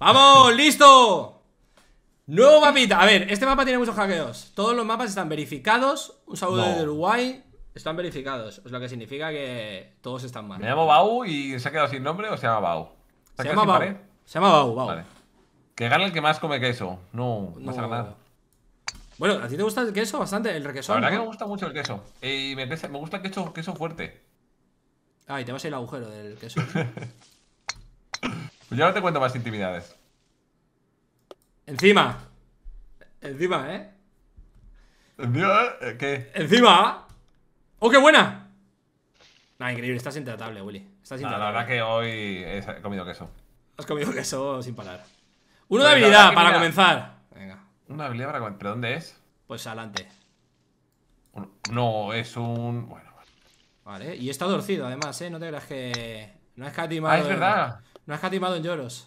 ¡Vamos! ¡Listo! Nuevo mapita. A ver, este mapa tiene muchos hackeos. Todos los mapas están verificados. Un saludo de Uruguay. Están verificados. Es lo que significa que todos están mal. Me llamo Bau y se ha quedado sin nombre o se llama Bau. Se, llama Bau. Se llama Bau, Bau. Vale. Que gana el que más come queso. No, no nada Bueno, ¿a ti te gusta el queso bastante? El requesón. La verdad que me gusta mucho el queso. Eh, y me, me gusta el queso, queso fuerte. Ah, y te vas a ir al agujero del queso. Pues yo no te cuento más intimidades. Encima. Encima, ¿eh? ¿Encima? ¿eh? ¿Qué? Encima. ¡Oh, qué buena! Nada increíble, estás intratable, Willy. Estás intratable. la verdad que hoy he comido queso. Has comido queso sin parar. Uno de habilidad para comenzar. Venga. Una habilidad para comenzar. ¿Pero dónde es? Pues adelante. No, es un. Bueno, Vale, y está torcido además, ¿eh? No te creas que. No es catimado. Ah, es verdad. No has catimado en lloros.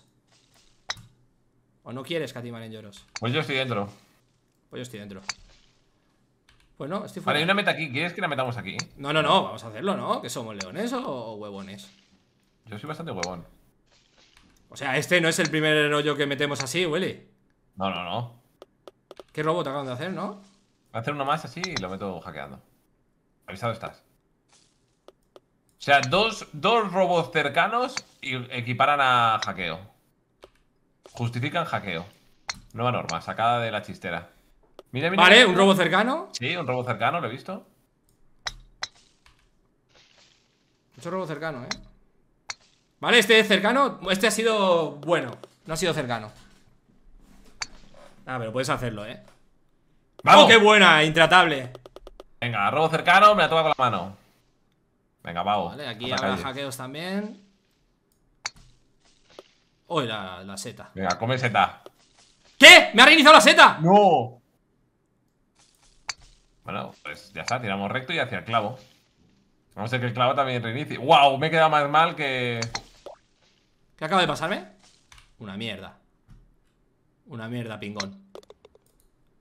O no quieres catimar en lloros. Pues yo estoy dentro. Pues yo estoy dentro. Pues no, estoy fuera. Vale, hay una meta aquí. ¿Quieres que la metamos aquí? No, no, no. Vamos a hacerlo, ¿no? ¿Que somos leones o huevones? Yo soy bastante huevón. O sea, este no es el primer rollo que metemos así, Willy. No, no, no. ¿Qué robot acaban de hacer, no? Voy a hacer uno más así y lo meto hackeando. Avisado estás. O sea, dos, dos robots cercanos y equiparan a hackeo. Justifican hackeo. Nueva norma, sacada de la chistera. vale, un robo cercano. Sí, un robo cercano, lo he visto. Mucho robo cercano, eh. Vale, este es cercano. Este ha sido bueno. No ha sido cercano. Ah, pero puedes hacerlo, eh. ¡Vamos! ¡Oh, qué buena! Intratable. Venga, robo cercano, me la toma con la mano. Venga, pavo. Vale, aquí habrá hackeos también. Uy, la, la Venga, come seta. ¿Qué? ¿Me ha reiniciado la seta! ¡No! Bueno, pues ya está, tiramos recto y hacia el clavo. Vamos a ver que el clavo también reinicie. ¡Wow! Me he quedado más mal que. ¿Qué acaba de pasarme? Una mierda. Una mierda, pingón.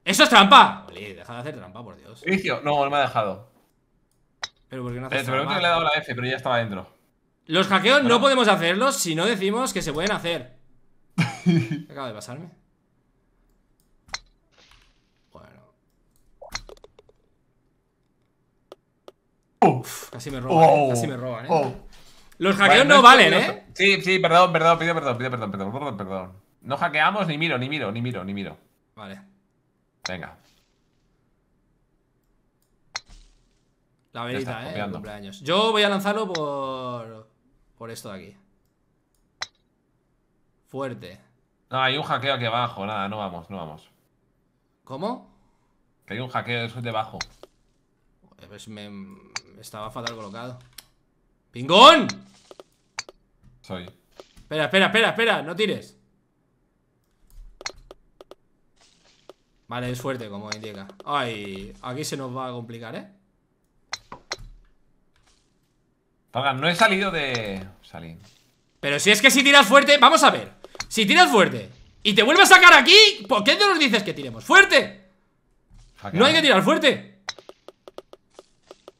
¡Eso es trampa! Oli, deja de hacer trampa, por Dios. Inicio, no, no me ha dejado. Pero porque no hace Te pregunto que le he dado la F, pero ya estaba dentro. Los hackeos no podemos hacerlos si no decimos que se pueden hacer. acaba de pasarme? Bueno. Oh. Uf, casi me roban, ¿eh? oh. casi me roban, eh. Oh. Los hackeos no, no valen, ¿eh? Sí, sí, perdón, perdón, pido perdón, pido perdón, perdón, perdón, perdón. No hackeamos, ni miro, ni miro, ni miro, ni miro. Vale. Venga. La verita, eh. cumpleaños. Yo voy a lanzarlo por. Por esto de aquí. Fuerte. No, hay un hackeo aquí abajo, nada, no vamos, no vamos. ¿Cómo? Que hay un hackeo eso debajo. Pues me. Estaba fatal colocado. ¡Pingón! Soy. Espera, espera, espera, espera, no tires. Vale, es fuerte, como indica. Ay, aquí se nos va a complicar, ¿eh? no he salido de... Salí. Pero si es que si tiras fuerte... Vamos a ver. Si tiras fuerte y te vuelves a sacar aquí, ¿por qué no nos dices que tiremos fuerte? No hay que tirar fuerte.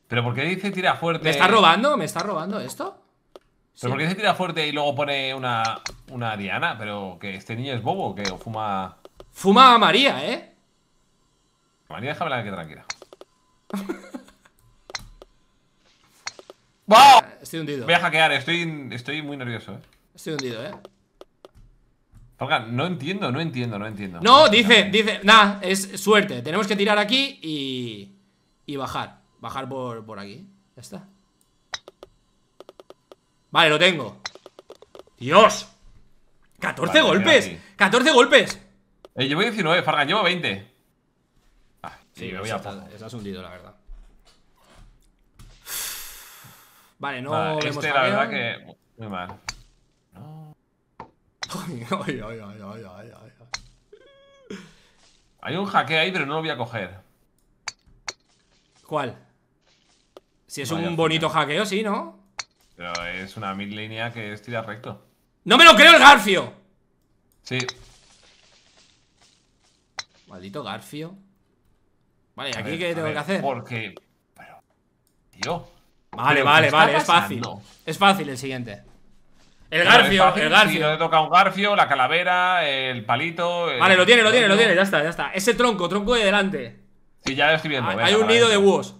¿Pero por qué dice tira fuerte? ¿Me está robando? ¿Me está robando esto? ¿Pero porque por qué dice tira fuerte y luego pone una, una Diana? Pero que este niño es bobo, que fuma... Fuma a María, ¿eh? María, la que tranquila. Estoy hundido. Voy a hackear, estoy, estoy muy nervioso, eh. Estoy hundido, eh. Farga, no entiendo, no entiendo, no entiendo. No, dice, dice, nada, es suerte. Tenemos que tirar aquí y. Y bajar. Bajar por, aquí. Ya está. Vale, lo tengo. ¡Dios! ¡14 golpes! ¡14 golpes! Eh, llevo 19, Fargan, llevo 20. Ah, sí, me voy a. estás hundido, la verdad. Vale, no. Vale, este, la verdad que. Muy mal. No. Ay, ay, ay, ay, ay, Hay un hackeo ahí, pero no lo voy a coger. ¿Cuál? Si es un bonito hackeo, sí, ¿no? Pero es una mid línea que estira recto. ¡No me lo creo el Garfio! Sí. Maldito Garfio. Vale, ¿y aquí qué tengo que hacer? Porque. Pero. Tío. Vale, vale, vale, es fácil. Es fácil el siguiente. El garfio, el garfio. toca un garfio, la calavera, el palito. Vale, lo tiene, lo tiene, lo tiene, ya está, ya está. Ese tronco, tronco de delante. Sí, ya lo estoy viendo. Hay, un nido este. de búhos.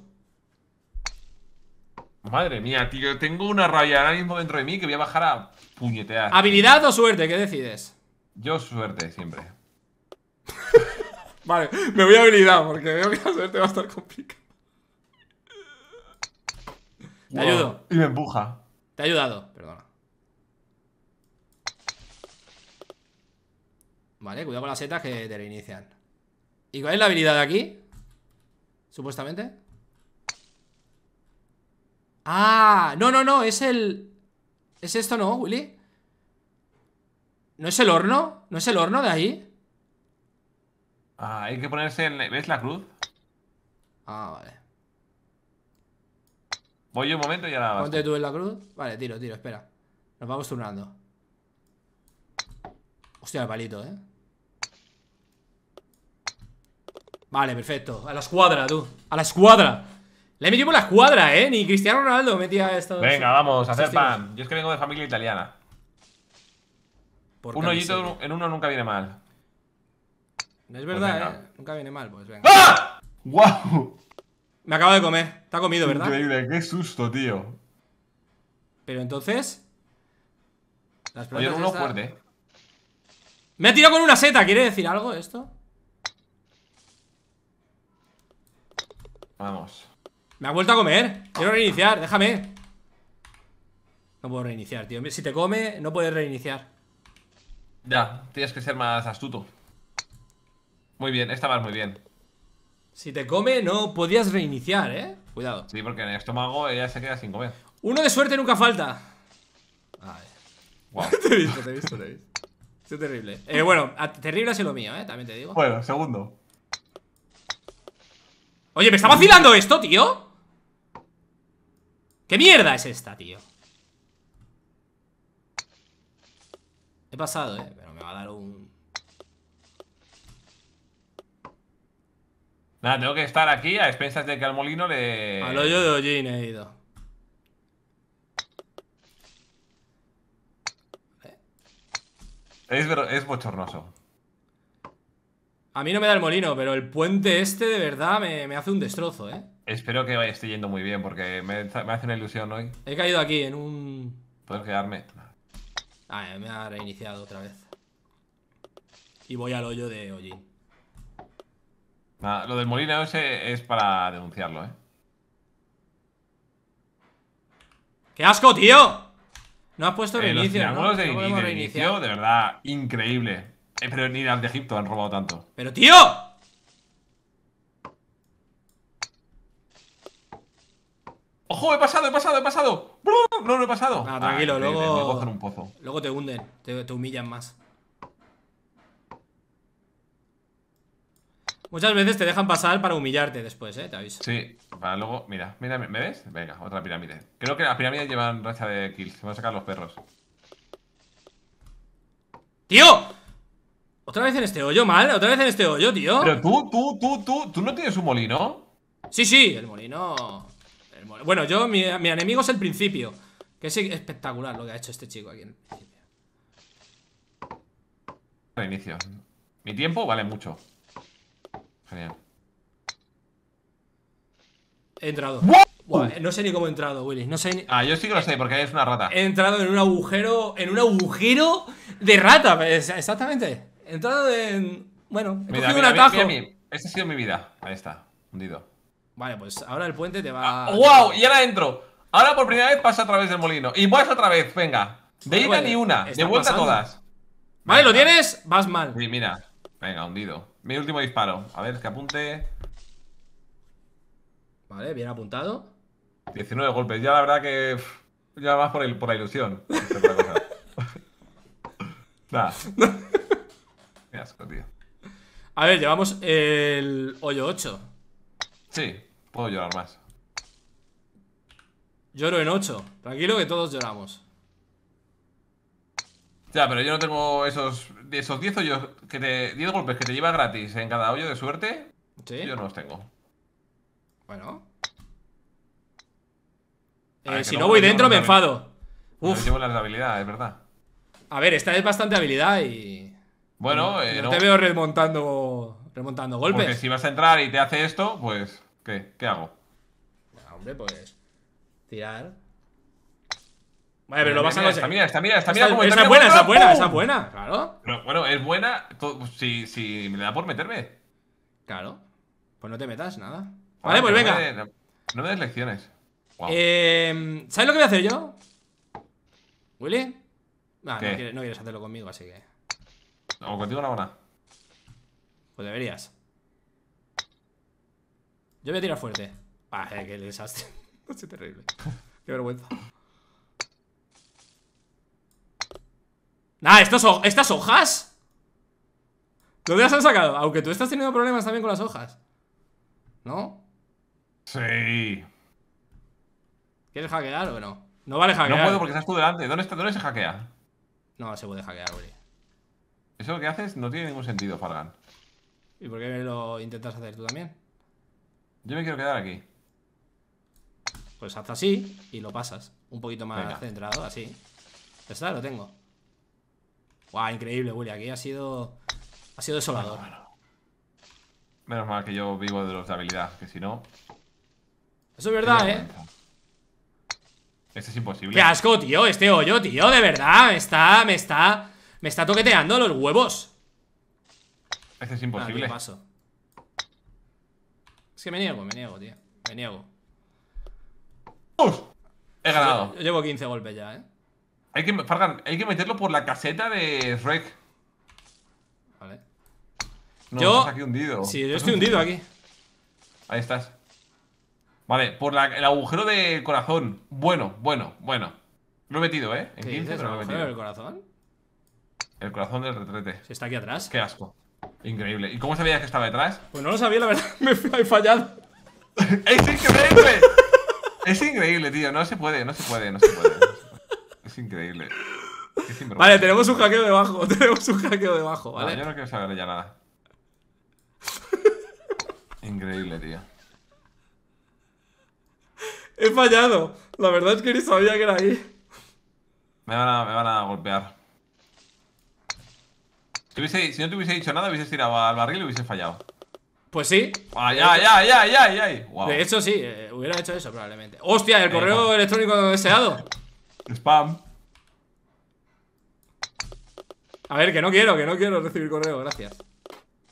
Madre mía, tío, tengo una raya ahora mismo dentro de mí que voy a bajar a puñetear. ¿Habilidad o suerte? ¿Qué decides? Yo suerte, siempre. vale, me voy a habilidad porque veo que la suerte va a estar complicada. Te ayudo. Y me empuja. Te ha ayudado, perdona. Vale, cuidado con las setas que te reinician. ¿Y cuál es la habilidad de aquí? Supuestamente. Ah, no, no, no, es el... ¿Es esto no, Willy? ¿No es el horno? ¿No es el horno de ahí? Ah, hay que ponerse en... ¿Ves la cruz? Ah, vale Voy yo un momento y ya ahora. Ponte tú en la cruz. Vale, tiro, tiro, espera. Nos vamos turnando. Hostia, el palito, eh. Vale, perfecto. A la escuadra, tú. A la escuadra. Le he metido por la escuadra, eh. Ni Cristiano Ronaldo metía esto. Venga, vamos, a hacer pan. Yo es que vengo de familia italiana. un hoyito en uno nunca viene mal. Es verdad, pues eh. Nunca viene mal, pues venga. ¡Ah! ¡Wow! Me acabo de comer. Está comido, ¿verdad? Increíble, qué susto, tío. Pero entonces. Me ha tirado con una seta, ¿quiere decir algo esto? Vamos. Me ha vuelto a comer. Quiero reiniciar, déjame. No puedo reiniciar, tío. Si te come, no puedes reiniciar. Ya, tienes que ser más astuto. Muy bien, esta muy bien. Si te come, no podías reiniciar, ¿eh? Cuidado. Sí, porque en el estómago ella se queda sin comer. Uno de suerte nunca falta. A ah, ver. Eh. te he visto, te he visto, te he visto. es terrible. Eh, bueno, terrible ha sido lo mío, ¿eh? También te digo. Bueno, segundo. Oye, ¿me está vacilando esto, tío? ¿Qué mierda es esta, tío? He pasado, ¿eh? Pero me va a dar un... Nada, tengo que estar aquí a expensas de que al molino le... Al hoyo de hollín he ido. Es, bochornoso. A mí no me da el molino, pero el puente este de verdad me, hace un destrozo, ¿eh? Espero que esté yendo muy bien porque me, me, hace una ilusión hoy. He caído aquí en un... ¿Puedo quedarme? Ah, me ha reiniciado otra vez. Y voy al hoyo de hollín lo del molino ese es para denunciarlo, ¿eh? ¡Qué asco, tío! No has puesto eh, reinicio, inicio, los ¿no? de, de inicio, de verdad, increíble. Eh, pero ni al de Egipto han robado tanto. ¡Pero, tío! ¡Ojo! ¡He pasado, he pasado, he pasado! ¡No, no he pasado! tranquilo, ah, luego. un Luego te hunden, te humillan más. Muchas veces te dejan pasar para humillarte después, ¿eh? Te aviso. Sí, para luego, mira, mira, ¿me ves? Venga, otra pirámide. Creo que las pirámides llevan racha de kills. van a sacar los perros. ¡Tío! ¿Otra vez en este hoyo, mal? ¿Otra vez en este hoyo, tío? Pero tú, tú, tú, tú, tú no tienes un molino. Sí, sí, el molino. Bueno, yo, mi, enemigo es el principio. Que es espectacular lo que ha hecho este chico aquí en el principio. Mi tiempo vale mucho. Genial. He entrado. Eh, no sé ni cómo he entrado, Willy. No sé Ah, yo sí que lo sé, porque es una rata. He entrado en un agujero. En un agujero de rata, exactamente. He entrado en. Bueno, he cogido un atajo. Esta ha sido mi vida. Ahí está, hundido. Vale, pues ahora el puente te va. ¡Wow! Ah, y ahora entro. Ahora por primera vez pasa a través del molino. Y vas otra vez, venga. De ida ni una, de vuelta todas. Vale, ¿lo tienes? Vas mal. Sí, mira. Venga, hundido. Mi último disparo. A ver, que apunte. Vale, bien apuntado. 19 golpes. Ya la verdad que. Ya más por, por la ilusión. Nada. Qué asco, tío. A ver, llevamos el hoyo 8. Sí, puedo llorar más. Lloro en 8. Tranquilo que todos lloramos. Ya, pero yo no tengo esos de esos 10 que te. golpes que te lleva gratis en cada hoyo de suerte. Yo no los tengo. Bueno. Eh, si no voy dentro me enfado. Uf. Llevo las es verdad. A ver, esta es bastante habilidad y. Bueno, no, eh, te veo remontando. Remontando golpes. si vas a entrar y te hace esto, pues. ¿Qué? ¿Qué hago? hombre, pues. Tirar. Vale, pero lo vas a conseguir. Mira, esta, mira, está mira cómo es buena, esa buena, esa buena, claro. bueno, es buena si, si me da por meterme. Claro. Pues no te metas, nada. Vale, pues venga. no, me des lecciones. Eh, ¿Sabes lo que voy a hacer yo? ¿Willy? Ah, no, quieres, hacerlo conmigo, así que. O contigo no ahora? Pues deberías. Yo voy a tirar fuerte. Ah, eh, qué desastre. es terrible. Qué vergüenza. ¡Nah! estas, hojas ¿Dónde las han sacado? Aunque tú estás teniendo problemas también con las hojas ¿No? Sí ¿Quieres hackear o no? No vale hackear No puedo porque estás tú delante ¿Dónde, está, se hackea? No, se puede hackear, güey Eso que haces no tiene ningún sentido, Fargan ¿Y por qué lo intentas hacer tú también? Yo me quiero quedar aquí Pues haz así y lo pasas Un poquito más centrado, así está, lo tengo Guau, increíble, Willy. Aquí ha sido. Ha sido desolador. Menos mal que yo vivo de los de habilidad, que si no. Eso es verdad, eh. Este es imposible. Qué asco, tío, este hoyo, tío, de verdad. Me está, me está. Me está toqueteando los huevos. Este es ah, imposible. ¿Qué paso. Es que me niego, me niego, tío. Me niego. Uf, he ganado. yo llevo 15 golpes ya, eh. Hay que, Fargan, hay que meterlo por la caseta de Shrek. Vale. No, yo, aquí hundido. Sí, yo estoy hundido, aquí. Ahí estás. Vale, por el agujero del corazón. Bueno, bueno, bueno. Lo he metido, ¿eh? En 15, pero lo ¿El corazón? El corazón del retrete. ¿Se está aquí atrás? Qué asco. Increíble. ¿Y cómo sabías que estaba detrás? Pues no lo sabía, la verdad. Me he fallado. ¡Es increíble! es increíble, tío. No se puede, no se puede, no se puede. Es increíble. Vale, tenemos un hackeo debajo. Tenemos un hackeo debajo, ¿vale? yo no quiero saber ya nada. Increíble, tío. He fallado. La verdad es que ni sabía que era ahí. Me van a, me van a golpear. Si, no te hubiese dicho nada, hubiese tirado al barril y hubiese fallado. Pues sí. ¡Ay, ah, ay, ay, ay, ay! Wow. De hecho, sí. Eh, hubiera hecho eso probablemente. ¡Hostia! El eh, correo electrónico deseado. Spam. A ver, que no quiero, que no quiero recibir correo, gracias.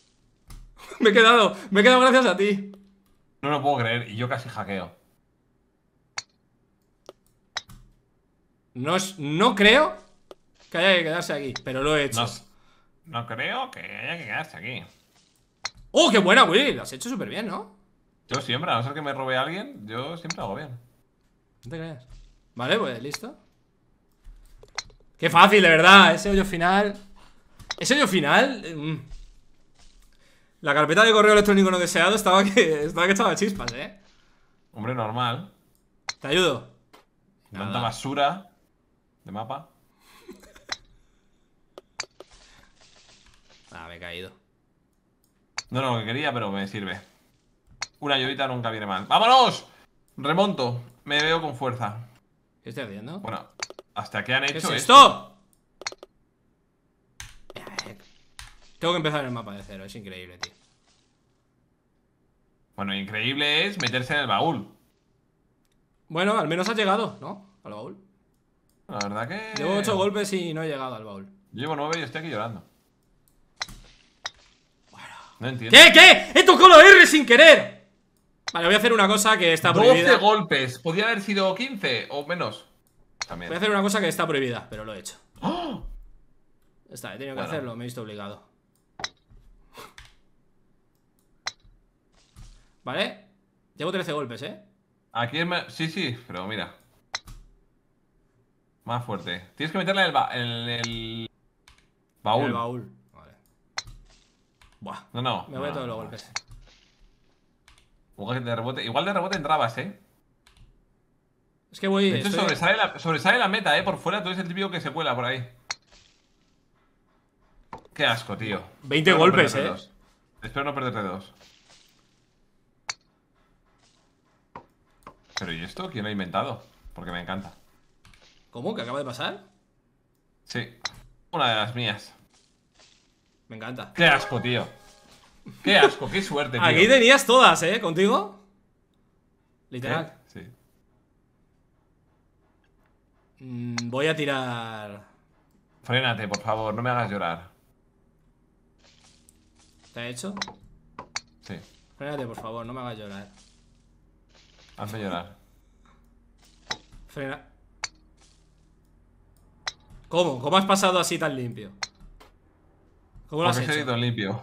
me he quedado, me he quedado gracias a ti. No lo puedo creer, y yo casi hackeo. No, no creo que haya que quedarse aquí, pero lo he hecho. No, creo que haya que quedarse aquí. ¡Oh, qué buena, Willy! Lo has hecho súper bien, ¿no? Yo siempre, a no ser que me robe alguien, yo siempre hago bien. No te creas. Vale, pues listo. Qué fácil, de verdad. Ese hoyo final. Ese hoyo final. Mm. La carpeta de correo electrónico no deseado estaba que estaba que estaba chispas, ¿eh? Hombre, normal. Te ayudo. Tanta basura de mapa. ah, me he caído. No, no, lo que quería, pero me sirve. Una llorita nunca viene mal. ¡Vámonos! Remonto. Me veo con fuerza. ¿Qué estoy haciendo? Bueno, ¿Hasta qué han hecho es esto? Tengo que empezar el mapa de cero, es increíble, tío. Bueno, increíble es meterse en el baúl. Bueno, al menos ha llegado, ¿no? Al baúl. La verdad que... Llevo 8 golpes y no he llegado al baúl. Llevo 9 y estoy aquí llorando. No entiendo. ¿Qué? ¿Qué? ¡He tocado la R sin querer! Vale, voy a hacer una cosa que está prohibida. 12 golpes. Podría haber sido 15 o menos. Voy a hacer una cosa que está prohibida, pero lo he hecho. ¡Ah! Está, he tenido que hacerlo, me he visto obligado. ¿Vale? Llevo 13 golpes, ¿eh? Aquí Sí, sí, pero mira. Más fuerte. Tienes que meterle el, el, baúl. Buah. No, no. Me voy a todos los golpes. Igual de rebote entrabas, ¿eh? Es que voy. sobresale, la, meta, ¿eh? Por fuera tú eres el típico que se cuela por ahí. Qué asco, tío. 20 golpes, ¿eh? Espero no perderte dos. Pero ¿y esto? ¿Quién lo ha inventado? Porque me encanta. ¿Cómo? ¿Que acaba de pasar? Sí. Una de las mías. Me encanta. Qué asco, tío. Qué asco, qué suerte, tío. Aquí tenías todas, ¿eh? ¿Contigo? Literal. ¿Eh? Mm, voy a tirar. Frénate, por favor, no me hagas llorar. ¿Te ha hecho? Sí. Frénate, por favor, no me hagas llorar. Hazme llorar. Frena. ¿Cómo? ¿Cómo has pasado así tan limpio? ¿Cómo lo has hecho? limpio?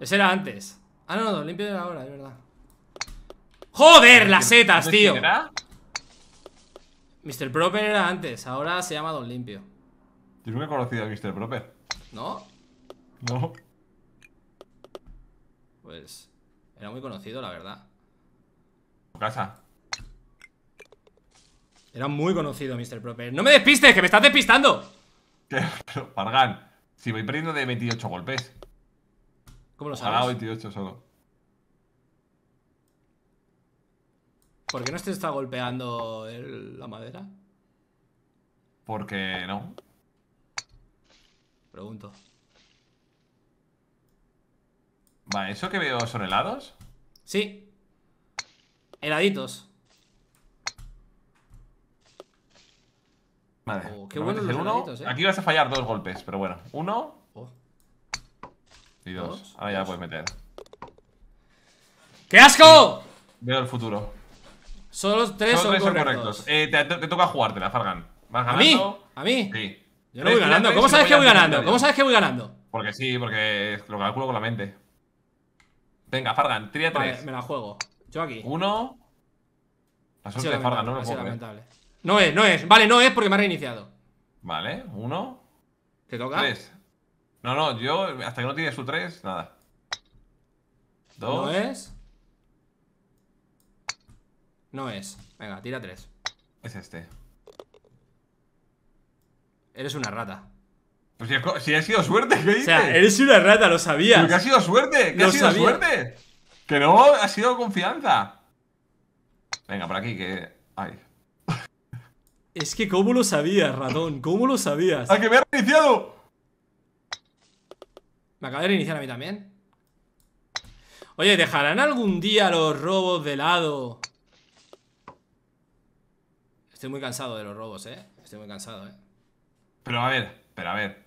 Ese era antes. Ah, no, no, limpio era ahora, es verdad. ¡Joder! Las setas, tío. Mr. Proper era antes, ahora se llama Don Limpio. ¿Tienes nunca he conocido a Mr. Proper. ¿No? No. Pues era muy conocido, la verdad. Casa. Era muy conocido Mr. Proper. ¡No me despistes, que me estás despistando! Pargan, si voy perdiendo de 28 golpes. ¿Cómo lo sabes? Ah, 28 solo. ¿Por qué no se está golpeando la madera? Porque no. Pregunto. Vale, ¿eso que veo son helados? Sí. Heladitos. Vale. Oh, qué bueno los heladitos, eh. Aquí vas a fallar dos golpes, pero bueno. Uno. Oh. Y dos. Ahora ya puedes meter. ¡Qué asco! Veo el futuro. Solo tres son, correctos. Eh, te, toca jugártela, Fargan. ¿Vas ¿A mí? ¿A mí? Sí. Yo no voy ganando. ¿Cómo sabes que voy ganando? ¿Cómo sabes que voy ganando? Porque sí, porque lo calculo con la mente. Venga, Fargan, tira me la juego. Yo aquí. Uno. La suerte de Fargan, no lo puedo lamentable. No es, no es. Vale, no es porque me ha reiniciado. Vale, uno. ¿Qué toca? Tres. No, no, yo, hasta que no tiene su tres, nada. Dos. No es. No es. Venga, tira tres. Es este. Eres una rata. Pues si, ha, sido suerte, ¿qué dices? O sea, eres una rata, lo sabías. que ha sido suerte? ¿Qué ha sido suerte? Que no, ha sido confianza. Venga, por aquí, que. Ay. Es que, ¿cómo lo sabías, ratón? ¿Cómo lo sabías? ¡A ¡Ah, que me ha reiniciado! Me acaba de reiniciar a mí también. Oye, ¿dejarán algún día los robos de lado Estoy muy cansado de los robos, ¿eh? Estoy muy cansado, ¿eh? Pero a ver, pero a ver.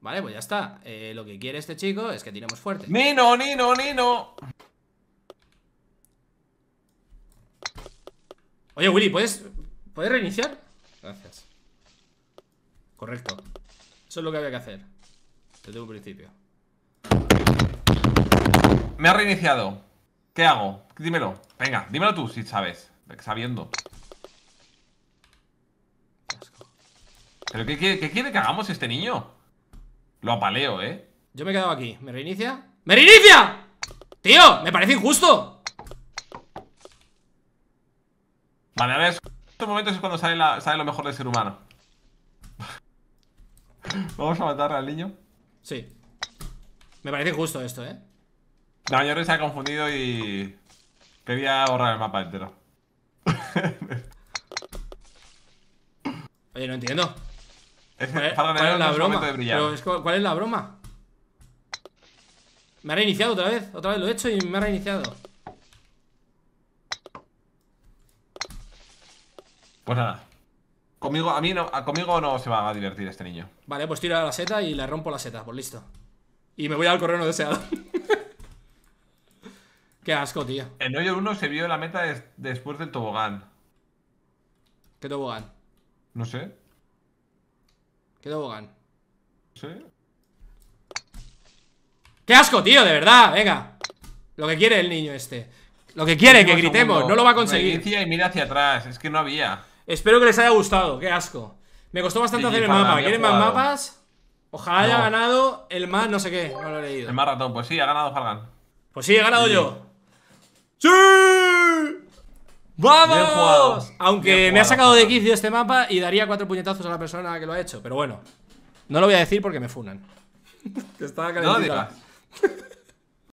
Vale, pues ya está. Eh, lo que quiere este chico es que tiremos fuerte. ¡Nino, Nino, Nino! Oye, Willy, ¿puedes, ¿puedes reiniciar? Gracias. Correcto. Eso es lo que había que hacer. Desde un principio. Me ha reiniciado. ¿Qué hago? Dímelo. Venga, dímelo tú si sabes. Sabiendo. ¿Pero qué quiere, que hagamos este niño? Lo apaleo, ¿eh? Yo me he quedado aquí. ¿Me reinicia? ¡Me reinicia! ¡Tío! ¡Me parece injusto! Vale, ver En Estos momentos es cuando sale, lo mejor del ser humano. ¿Vamos a matar al niño? Sí. Me parece injusto esto, ¿eh? La mayoría se ha confundido y... Quería borrar el mapa entero. Oye, no entiendo. ¿Cuál, es la broma? Pero es, ¿Cuál es la broma? Me ha reiniciado otra vez. Otra vez lo he hecho y me ha reiniciado. Pues nada. Conmigo, a mí no, conmigo no se va a divertir este niño. Vale, pues tira la seta y le rompo la seta. Pues listo. Y me voy al correo no deseado. Qué asco, tío. En hoyo 1 se vio la meta después del tobogán. ¿Qué tobogán? No sé. ¿Qué Bogan. Sí. ¡Qué asco, tío! De verdad, venga. Lo que quiere el niño este. Lo que quiere, que gritemos. No lo va a conseguir. y mira hacia atrás. Es que no había. Espero que les haya gustado. ¡Qué asco! Me costó bastante hacer el mapa. ¿Quieren más mapas? Ojalá haya ganado el más no sé qué. No lo he leído. El más ratón. Pues sí, ha ganado Fargan. Pues sí, he ganado yo. ¡Sí! ¡Vamos! Aunque me ha sacado de quicio este mapa y daría cuatro puñetazos a la persona que lo ha hecho. Pero bueno, no lo voy a decir porque me funan. que estaba